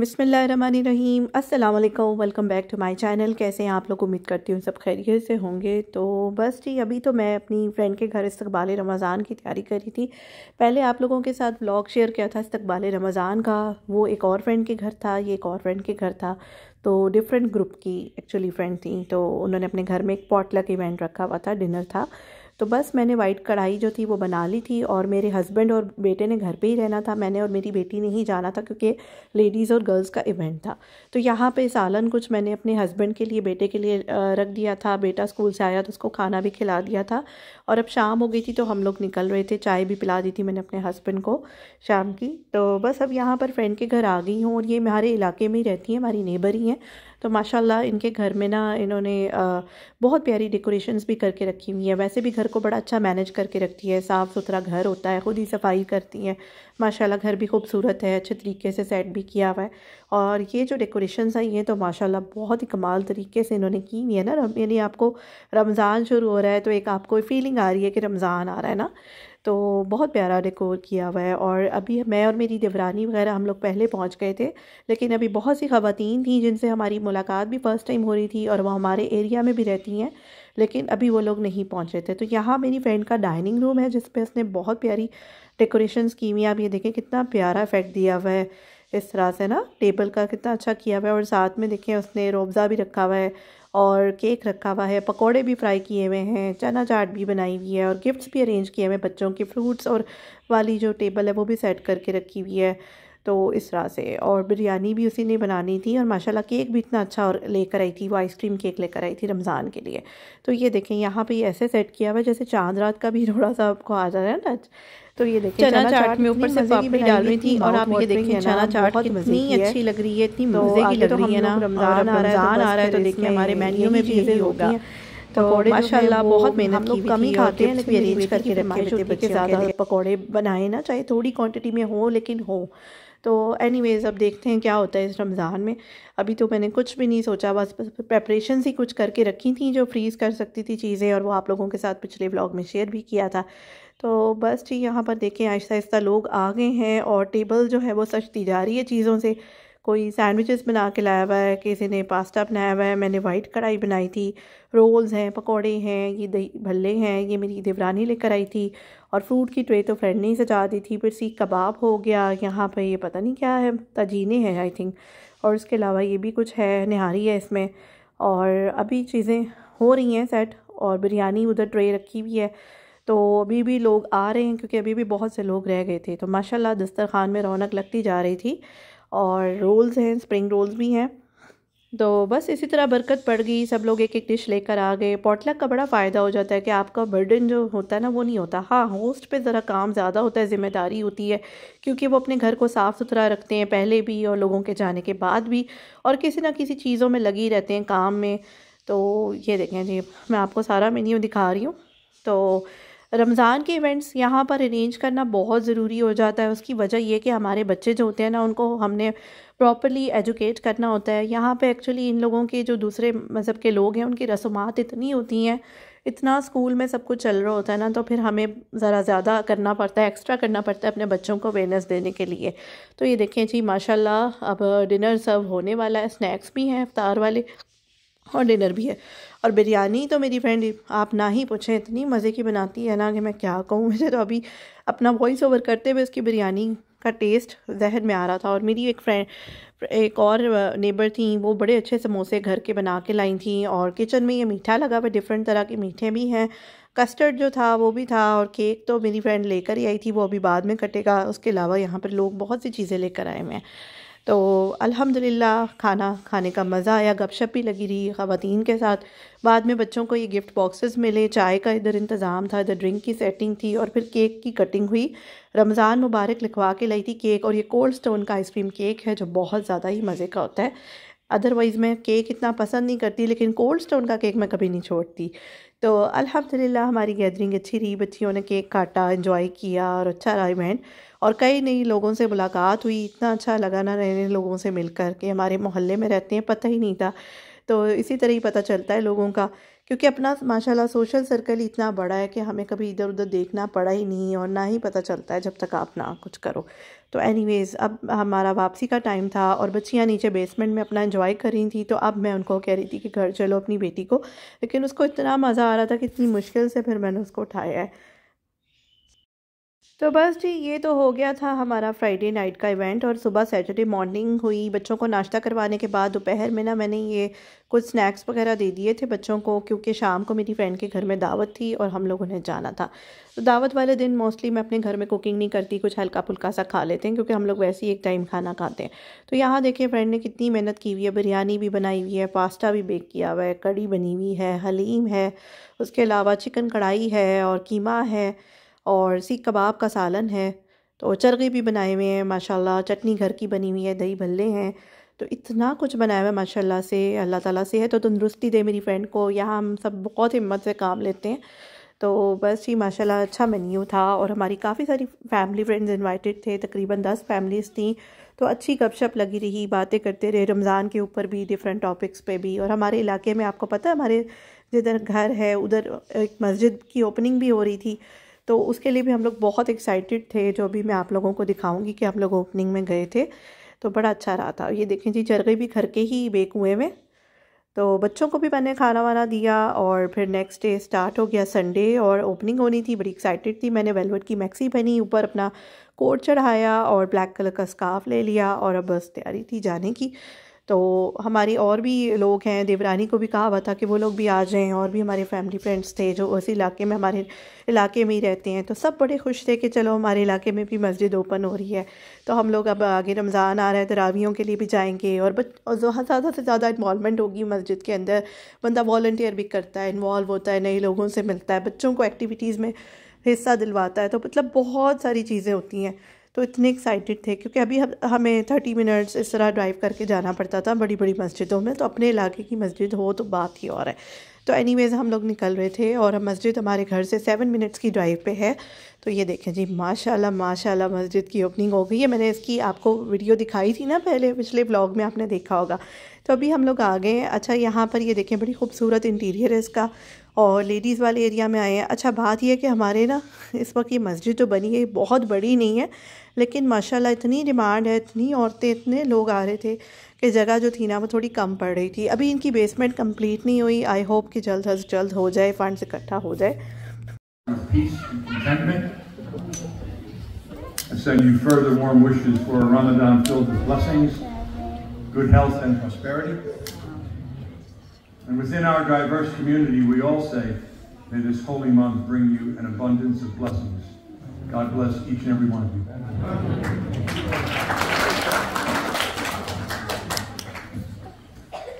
बसमीम अल्लाम welcome back to my channel कैसे हैं आप लोग उम्मीद करती हूँ सब खैरियत से होंगे तो बस जी अभी तो मैं अपनी फ्रेंड के घर इस्तबाल रमज़ान की तैयारी कर रही थी पहले आप लोगों के साथ ब्लॉग शेयर किया था इस्तबाल रमज़ान का वो एक और फ्रेंड के घर था ये एक और फ्रेंड के घर था तो डिफरेंट ग्रुप की एक्चुअली फ्रेंड थी तो उन्होंने अपने घर में एक पॉटलक इवेंट रखा हुआ था डिनर था तो बस मैंने वाइट कढ़ाई जो थी वो बना ली थी और मेरे हस्बैंड और बेटे ने घर पे ही रहना था मैंने और मेरी बेटी ने ही जाना था क्योंकि लेडीज़ और गर्ल्स का इवेंट था तो यहाँ पे सालन कुछ मैंने अपने हस्बैंड के लिए बेटे के लिए रख दिया था बेटा स्कूल से आया तो उसको खाना भी खिला दिया था और अब शाम हो गई थी तो हम लोग निकल रहे थे चाय भी पिला दी थी मैंने अपने हस्बैंड को शाम की तो बस अब यहाँ पर फ्रेंड के घर आ गई हूँ और ये हमारे इलाके में ही रहती हैं हमारी नेबर ही हैं तो माशाल्लाह इनके घर में ना इन्होंने बहुत प्यारी डेकोरेशंस भी करके रखी हुई हैं वैसे भी घर को बड़ा अच्छा मैनेज करके रखती है साफ़ सुथरा घर होता है ख़ुद ही सफाई करती हैं माशाल्लाह घर भी खूबसूरत है अच्छे तरीके से सेट भी किया हुआ है और ये जो डेकोरेशंस आई हैं तो माशा बहुत ही कमाल तरीके से इन्होंने की हुई है ना यानी आपको रमज़ान शुरू हो रहा है तो एक आपको फीलिंग आ रही है कि रमज़ान आ रहा है ना तो बहुत प्यारा डेकोर किया हुआ है और अभी मैं और मेरी देवरानी वगैरह हम लोग पहले पहुँच गए थे लेकिन अभी बहुत सी खातन थी जिनसे हमारी मुलाकात भी फ़र्स्ट टाइम हो रही थी और वो हमारे एरिया में भी रहती हैं लेकिन अभी वो लोग नहीं पहुँचे थे तो यहाँ मेरी फ्रेंड का डाइनिंग रूम है जिस पर उसने बहुत प्यारी डेकोरेशन की हुई आप ये देखें कितना प्यारा इफेक्ट दिया हुआ है इस तरह से ना टेबल का कितना अच्छा किया हुआ है और साथ में देखें उसने रोबज़ा भी रखा हुआ है और केक रखा हुआ है पकोड़े भी फ्राई किए हुए हैं चना चाट भी बनाई हुई है और गिफ्ट्स भी अरेंज किए हुए हैं बच्चों के फ्रूट्स और वाली जो टेबल है वो भी सेट करके रखी हुई है तो इस तरह से और बिरयानी भी उसी ने बनानी थी और माशाल्लाह केक भी इतना अच्छा और लेकर आई थी वो आइसक्रीम केक लेकर आई थी रमज़ान के लिए तो ये देखें यहाँ पे ये ऐसे सेट किया हुआ जैसे चांद रात का भी थोड़ा सा आपको आ जा रहा है टच तो ये देखिए चना, चना चाट में ऊपर से पापड़ी डाल रही थी और आप ये देखिए चना चाट कितनी अच्छी लग रही है इतनी तो मज़े की तो लग रही है ना रमज़ान आ रहा है तो, तो देखिए हमारे मेन्यू में भी यही होगा तो माशाल्लाह बहुत मेहनत की कम ही खाते हैं लेकिन अरेंज करके रखे बच्चे ज़्यादा पकौड़े बनाए ना चाहे थोड़ी क्वान्टिटी में हो लेकिन हो तो एनीवेज़ अब देखते हैं क्या होता है इस रमज़ान में अभी तो मैंने कुछ भी नहीं सोचा बस प्रेपरेशन ही कुछ करके रखी थी जो फ्रीज़ कर सकती थी चीज़ें और वो आप लोगों के साथ पिछले व्लॉग में शेयर भी किया था तो बस ठीक यहाँ पर देखें आहिस्ता आहिस्ता लोग आ गए हैं और टेबल जो है वो सचती जा रही है चीज़ों से कोई सैंडविचेस बना के लाया हुआ है किसी ने पास्ता बनाया हुआ है मैंने वाइट कढ़ाई बनाई थी रोल्स हैं पकौड़े हैं ये दही भल्ले हैं ये मेरी देवरानी लेकर आई थी और फ्रूट की ट्रे तो फ्रेंड ने ही सजा दी थी फिर सीख कबाब हो गया यहाँ पर ये पता नहीं क्या है तजीने हैं आई थिंक और उसके अलावा ये भी कुछ है निहारी है इसमें और अभी चीज़ें हो रही हैं सेट और बिरयानी उधर ट्रे रखी हुई है तो अभी भी लोग आ रहे हैं क्योंकि अभी भी बहुत से लोग रह गए थे तो माशाल्लाह दस्तरखान में रौनक लगती जा रही थी और रोल्स हैं स्प्रिंग रोल्स भी हैं तो बस इसी तरह बरकत पड़ गई सब लोग एक एक डिश लेकर आ गए पॉटलक का बड़ा फ़ायदा हो जाता है कि आपका बर्डन जो होता है ना वो नहीं होता हाँ होस्ट पे ज़रा काम ज़्यादा होता है ज़िम्मेदारी होती है क्योंकि वो अपने घर को साफ़ सुथरा रखते हैं पहले भी और लोगों के जाने के बाद भी और किसी ना किसी चीज़ों में लगी रहते हैं काम में तो ये देखें जी मैं आपको सारा मेन्यू दिखा रही हूँ तो रमज़ान के इवेंट्स यहाँ पर अरेंज करना बहुत ज़रूरी हो जाता है उसकी वजह यह कि हमारे बच्चे जो होते हैं ना उनको हमने प्रॉपरली एजुकेट करना होता है यहाँ पे एक्चुअली इन लोगों के जो दूसरे मज़हब के लोग हैं उनकी रसूमात इतनी होती हैं इतना स्कूल में सब कुछ चल रहा होता है ना तो फिर हमें ज़रा ज़्यादा करना पड़ता है एक्स्ट्रा करना पड़ता है अपने बच्चों को अवेयरनेस देने के लिए तो ये देखें जी माशाल्लाह अब डिनर सर्व होने वाला है स्नैक्स भी हैं अफ्तार वाले और डिनर भी है और बिरयानी तो मेरी फ्रेंड आप ना ही पूछें इतनी मज़े की बनाती है ना कि मैं क्या कहूँ मुझे तो अभी अपना वॉइस ओवर करते हुए उसकी बिरयानी का टेस्ट जहन में आ रहा था और मेरी एक फ्रेंड एक और नेबर थी वो बड़े अच्छे समोसे घर के बना के लाई थी और किचन में ये मीठा लगा हुआ डिफरेंट तरह के मीठे भी हैं कस्टर्ड जो था वो भी था और केक तो मेरी फ्रेंड लेकर ही आई थी वो अभी बाद में कटेगा उसके अलावा यहाँ पर लोग बहुत सी चीज़ें लेकर आए हुए हैं तो अल्हम्दुलिल्लाह खाना खाने का मज़ा आया गपशप भी लगी रही ख़वातीन के साथ बाद में बच्चों को ये गिफ्ट बॉक्सेस मिले चाय का इधर इंतज़ाम था इधर ड्रिंक की सेटिंग थी और फिर केक की कटिंग हुई रमज़ान मुबारक लिखवा के लाई थी केक और ये कोल्ड स्टोन का आइसक्रीम केक है जो बहुत ज़्यादा ही मज़े का होता है अदरवाइज़ मैं केक इतना पसंद नहीं करती लेकिन कोल्ड स्टोन का केक मैं कभी नहीं छोड़ती तो अल्हम्दुलिल्लाह हमारी गैदरिंग अच्छी रही बच्चियों ने केक काटा इन्जॉय किया और अच्छा रहा इवेंट और कई नई लोगों से मुलाकात हुई इतना अच्छा लगा ना रहने लोगों से मिल कर के हमारे मोहल्ले में रहते हैं पता ही नहीं था तो इसी तरह ही पता चलता है लोगों का क्योंकि अपना माशाल्लाह सोशल सर्कल इतना बड़ा है कि हमें कभी इधर उधर देखना पड़ा ही नहीं और ना ही पता चलता है जब तक आप ना कुछ करो तो एनीवेज़ अब हमारा वापसी का टाइम था और बच्चियाँ नीचे बेसमेंट में अपना इन्जॉय कर रही थी तो अब मैं उनको कह रही थी कि घर चलो अपनी बेटी को लेकिन उसको इतना मज़ा आ रहा था कि इतनी मुश्किल से फिर मैंने उसको उठाया है तो बस जी ये तो हो गया था हमारा फ्राइडे नाइट का इवेंट और सुबह सैटरडे मॉर्निंग हुई बच्चों को नाश्ता करवाने के बाद दोपहर में ना मैंने ये कुछ स्नैक्स वगैरह दे दिए थे बच्चों को क्योंकि शाम को मेरी फ्रेंड के घर में दावत थी और हम लोग उन्हें जाना था तो दावत वाले दिन मोस्टली मैं अपने घर में कुकिंग नहीं करती कुछ हल्का फुल्का सा खा लेते हैं क्योंकि हम लोग वैसे ही एक टाइम खाना खाते हैं तो यहाँ देखिए फ्रेंड ने कितनी मेहनत की हुई है बिरयानी भी बनाई हुई है पास्ता भी बेक किया हुआ है कड़ी बनी हुई है हलीम है उसके अलावा चिकन कढ़ाई है और कीमा है और सीख कबाब का सालन है तो चरगे भी बनाए हुए हैं माशाल्लाह चटनी घर की बनी हुई है दही भल्ले हैं तो इतना कुछ बनाया हुआ है माशाल्लाह से अल्लाह ताला से है तो तंदुरुस्ती दे मेरी फ्रेंड को यहाँ हम सब बहुत हिम्मत से काम लेते हैं तो बस ये माशाल्लाह अच्छा मेन्यू था और हमारी काफ़ी सारी फैमिली फ्रेंड्स इन्वाइटेड थे तकरीबन दस फैमिलीज़ थी तो अच्छी गपशप लगी रही बातें करते रहे रमज़ान के ऊपर भी डिफरेंट टॉपिक्स पे भी और हमारे इलाके में आपको पता है हमारे जिधर घर है उधर एक मस्जिद की ओपनिंग भी हो रही थी तो उसके लिए भी हम लोग बहुत एक्साइटेड थे जो भी मैं आप लोगों को दिखाऊंगी कि हम लोग ओपनिंग में गए थे तो बड़ा अच्छा रहा था ये देखें जी चरगे भी घर के ही बेक हुए में तो बच्चों को भी मैंने खाना वाना दिया और फिर नेक्स्ट डे स्टार्ट हो गया संडे और ओपनिंग होनी थी बड़ी एक्साइटेड थी मैंने वेलवेट की मैक्सी पहनी ऊपर अपना कोट चढ़ाया और ब्लैक कलर का स्काफ ले लिया और अब बस तैयारी थी जाने की तो हमारी और भी लोग हैं देवरानी को भी कहा हुआ था कि वो लोग भी आ जाएं और भी हमारे फैमिली फ्रेंड्स थे जो उस इलाके में हमारे इलाके में ही रहते हैं तो सब बड़े खुश थे कि चलो हमारे इलाके में भी मस्जिद ओपन हो रही है तो हम लोग अब आगे रमज़ान आ रहा है तरावियों तो के लिए भी जाएंगे और बच हाँ, ज़्यादा से ज़्यादा इन्वॉलमेंट होगी मस्जिद के अंदर बंदा वॉल्टियर भी करता है इन्वॉल्व होता है नए लोगों से मिलता है बच्चों को एक्टिविटीज़ में हिस्सा दिलवाता है तो मतलब बहुत सारी चीज़ें होती हैं तो इतने एक्साइटेड थे क्योंकि अभी हम हमें थर्टी मिनट्स इस तरह ड्राइव करके जाना पड़ता था बड़ी बड़ी मस्जिदों में तो अपने इलाके की मस्जिद हो तो बात ही और है तो एनीवेज़ हम लोग निकल रहे थे और हम मस्जिद हमारे घर से सेवन मिनट्स की ड्राइव पे है तो ये देखें जी माशाल्लाह माशाल्लाह मस्जिद की ओपनिंग हो गई है मैंने इसकी आपको वीडियो दिखाई थी ना पहले पिछले ब्लॉग में आपने देखा होगा तो अभी हम लोग आ गए अच्छा यहाँ पर ये देखें बड़ी खूबसूरत इंटीरियर है इसका और लेडीज़ वाले एरिया में आए हैं अच्छा बात यह है कि हमारे ना इस वक्त ये मस्जिद तो बनी है बहुत बड़ी नहीं है लेकिन माशाल्लाह इतनी डिमांड है इतनी औरतें इतने लोग आ रहे थे कि जगह जो थी ना वो थोड़ी कम पड़ रही थी अभी इनकी बेसमेंट कंप्लीट नहीं हुई आई होप कि जल्द अज जल्द हो जाए फंड इकट्ठा हो जाए And within our diverse community, we all say, may this holy month bring you an abundance of blessings. God bless each and every one of you.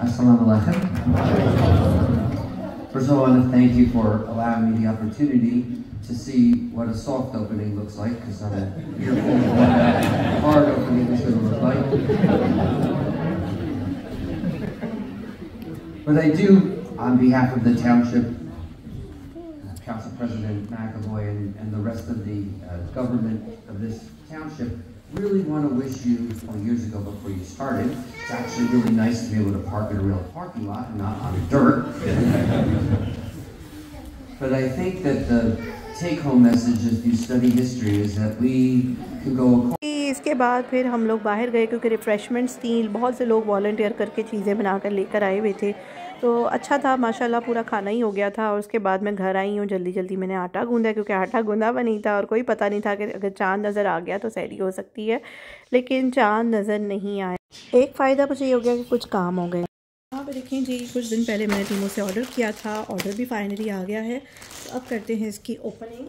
Assalamu alaikum. First of all, I want to thank you for allowing me the opportunity to see what a soft opening looks like, because I'm of a hard opening is going to look like. But I do, on behalf of the township, uh, Council President McAvoy and, and the rest of the uh, government of this township, really want to wish you, Four years ago before you started, it's actually really nice to be able to park in a real parking lot and not on dirt. but I think that the take-home message as you study history is that we can go उसके बाद फिर हम लोग बाहर गए क्योंकि रिफ़्रेशमेंट्स थी बहुत से लोग वॉल्टियर करके चीज़ें बनाकर लेकर आए हुए थे तो अच्छा था माशाल्लाह पूरा खाना ही हो गया था और उसके बाद मैं घर आई हूँ जल्दी जल्दी मैंने आटा गूंदा क्योंकि आटा गूंदा हुआ नहीं था और कोई पता नहीं था कि अगर चाँद नज़र आ गया तो सैरी हो सकती है लेकिन चाँद नज़र नहीं आया एक फ़ायदा मुझे ये हो गया कि कुछ काम हो गए हाँ पर देखें जी कुछ दिन पहले मैंने टीमों से ऑर्डर किया था ऑर्डर भी फाइनली आ गया है तो अब करते हैं इसकी ओपनिंग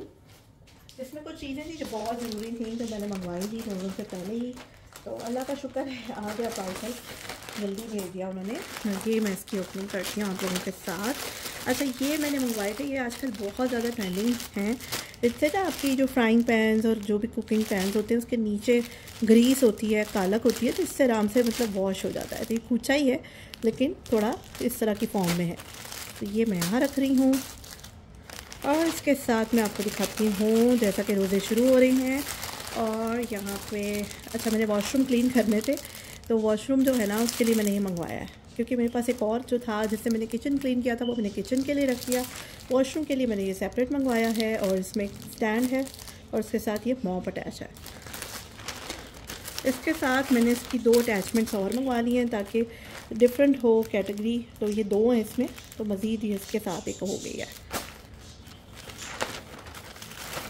इसमें कुछ चीज़ें थी जो बहुत ज़रूरी थी तो मैंने मंगवाई थी रमज़ान से पहले ही तो अल्लाह का शुक्र है आ गया पार्सल जल्दी भेज दिया उन्होंने ये हाँ मैं इसकी ओपनिंग करती हूँ आप लोगों के साथ अच्छा ये मैंने मंगवाए थे ये आजकल बहुत ज़्यादा ट्रेंडिंग हैं इससे ना आपकी जो फ्राइंग पैंस और जो भी कुकिंग पैंस होते हैं उसके नीचे ग्रीस होती है कालक होती है तो इससे आराम से मतलब वॉश हो जाता है तो ये कूचा ही है लेकिन थोड़ा इस तरह की फॉर्म में है तो ये मैं यहाँ रख रही हूँ और इसके साथ मैं आपको दिखाती हूँ जैसा कि रोज़े शुरू हो रही हैं और यहाँ पे अच्छा मैंने वॉशरूम क्लीन करने थे तो वॉशरूम जो है ना उसके लिए मैंने ये मंगवाया है क्योंकि मेरे पास एक और जो था जिससे मैंने किचन क्लीन किया था वो मैंने किचन के लिए रख दिया वॉशरूम के लिए मैंने ये सेपरेट मंगवाया है और इसमें स्टैंड है और उसके साथ ये मॉप अटैच है इसके साथ मैंने इसकी दो अटैचमेंट्स और मंगवा ली हैं ताकि डिफरेंट हो कैटेगरी तो ये दो हैं इसमें तो मज़ीद ये इसके साथ एक हो गई है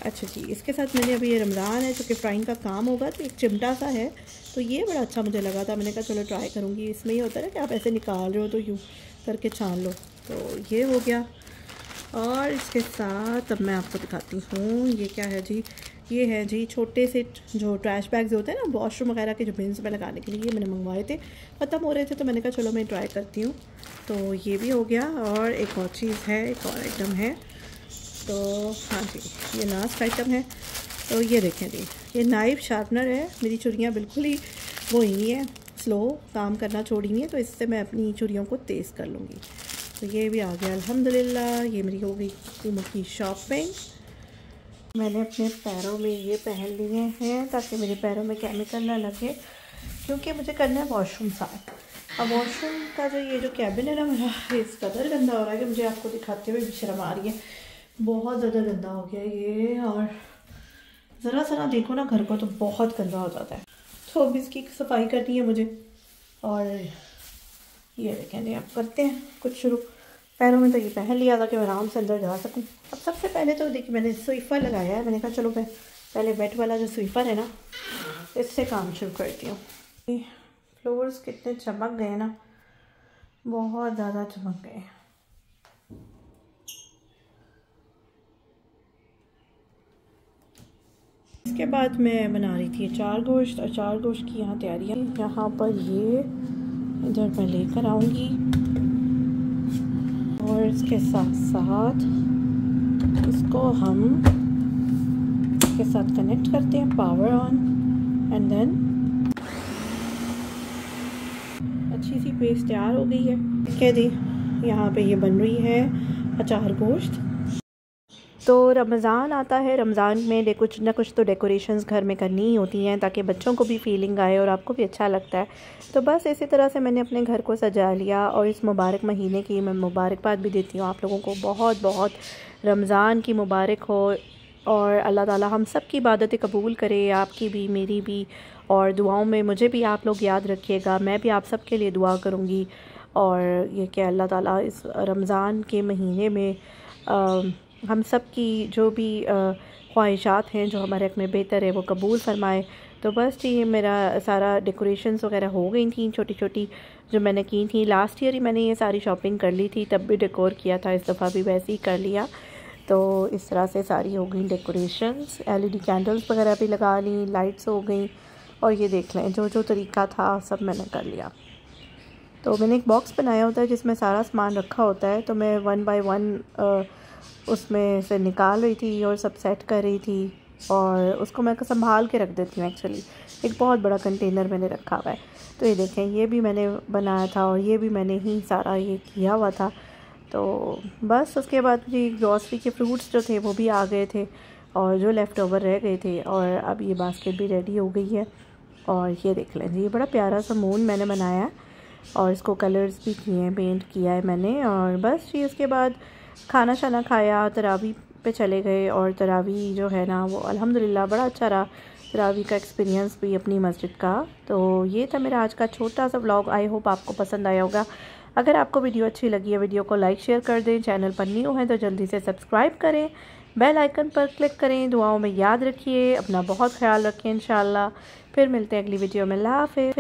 अच्छा जी इसके साथ मैंने अभी ये रमज़ान है चूँकि फ्राइंग का काम होगा तो एक चिमटा सा है तो ये बड़ा अच्छा मुझे लगा था मैंने कहा चलो ट्राई करूँगी इसमें ही होता है कि आप ऐसे निकाल रहे हो तो यूँ करके छान लो तो ये हो गया और इसके साथ अब मैं आपको दिखाती हूँ ये क्या है जी ये है जी छोटे से जो ट्रैश बैग्स होते हैं ना वॉशरूम वगैरह के जो बिन्स में लगाने के लिए ये मैंने मंगवाए थे ख़त्म हो रहे थे तो मैंने कहा चलो मैं ट्राई करती हूँ तो ये भी हो गया और एक और चीज़ है एक और आइटम है तो हाँ जी ये लास्ट आइटम है तो ये देखें जी ये नाइफ शार्पनर है मेरी चुड़ियाँ बिल्कुल ही वो ही हैं स्लो काम करना छोड़ी है तो इससे मैं अपनी चुड़ियों को तेज़ कर लूँगी तो ये भी आ गया अल्हम्दुलिल्लाह ये मेरी हो गई कीमत की शॉपिंग मैंने अपने पैरों में ये पहन लिए हैं ताकि मेरे पैरों में केमिकल ना लगे क्योंकि मुझे करना है वॉशरूम साफ अब वॉशरूम का जो ये जो कैबिन है ना मेरा इस कदर गंदा हो रहा है कि मुझे आपको दिखाते हुए भी शर्म आ रही है बहुत ज़्यादा गंदा हो गया ये और ज़रा सरा देखो ना घर को तो बहुत गंदा हो जाता है तो अब इसकी सफाई करनी है मुझे और ये देखें अब करते हैं कुछ शुरू पैरों में तो ये पहन लिया था कि मैं आराम से अंदर जा सकूँ अब सबसे पहले तो देखिए मैंने स्वीफर लगाया है मैंने कहा चलो मैं पहले बेड वाला जो स्वीपर है ना इससे काम शुरू करती हूँ फ्लोर्स कितने चमक गए ना बहुत ज़्यादा चमक गए हैं इसके बाद मैं बना रही थी अचार गोश्त अचार गोश्त की यहाँ तैयारियाँ यहाँ पर ये इधर मैं लेकर आऊँगी और इसके साथ साथ इसको हम के साथ कनेक्ट करते हैं पावर ऑन एंड देन अच्छी सी पेस्ट तैयार हो गई है कह दी यहाँ पे ये बन रही है अचार गोश्त तो रमज़ान आता है रमज़ान में डे कुछ ना कुछ तो डेकोरेशंस घर में करनी ही होती हैं ताकि बच्चों को भी फीलिंग आए और आपको भी अच्छा लगता है तो बस इसी तरह से मैंने अपने घर को सजा लिया और इस मुबारक महीने की मैं मुबारकबाद भी देती हूँ आप लोगों को बहुत बहुत रमज़ान की मुबारक हो और अल्लाह ताला हम सब की इबादतें कबूल करे आपकी भी मेरी भी और दुआओं में मुझे भी आप लोग याद रखिएगा मैं भी आप सब के लिए दुआ करूँगी और ये कि अल्लाह ताला इस रमज़ान के महीने में आ, हम सब की जो भी ख्वाहिशात हैं जो हमारे हक में बेहतर है वो कबूल फरमाए तो बस ये मेरा सारा डेकोरेशंस वगैरह हो गई थी छोटी छोटी जो मैंने की थी लास्ट ईयर ही मैंने ये सारी शॉपिंग कर ली थी तब भी डेकोर किया था इस दफ़ा भी वैसे ही कर लिया तो इस तरह से सारी हो गई डेकोरेशंस एलईडी कैंडल्स वगैरह भी लगा ली लाइट्स हो गई और ये देख लें जो जो तरीका था सब मैंने कर लिया तो मैंने एक बॉक्स बनाया होता है जिसमें सारा सामान रखा होता है तो मैं वन बाई वन उसमें से निकाल रही थी और सब सेट कर रही थी और उसको मैं संभाल के रख देती हूँ एक्चुअली एक बहुत बड़ा कंटेनर मैंने रखा हुआ है तो ये देखें ये भी मैंने बनाया था और ये भी मैंने ही सारा ये किया हुआ था तो बस उसके बाद मुझे ग्रॉसरी के फ्रूट्स जो थे वो भी आ गए थे और जो लेफ़्ट ओवर रह गए थे और अब ये बास्केट भी रेडी हो गई है और ये देख लें ये बड़ा प्यारा सा मून मैंने बनाया और इसको कलर्स भी किए हैं पेंट किया है मैंने और बस ये उसके बाद खाना शाना खाया तरावी पे चले गए और तरावी जो है ना वो अल्हम्दुलिल्लाह बड़ा अच्छा रहा तरावी का एक्सपीरियंस भी अपनी मस्जिद का तो ये था मेरा आज का छोटा सा ब्लॉग आई होप आपको पसंद आया होगा अगर आपको वीडियो अच्छी लगी है वीडियो को लाइक शेयर कर दें चैनल पर न्यू है तो जल्दी से सब्सक्राइब करें बेल आइकन पर क्लिक करें दुआओं में याद रखिए अपना बहुत ख्याल रखें इन फिर मिलते हैं अगली वीडियो में ला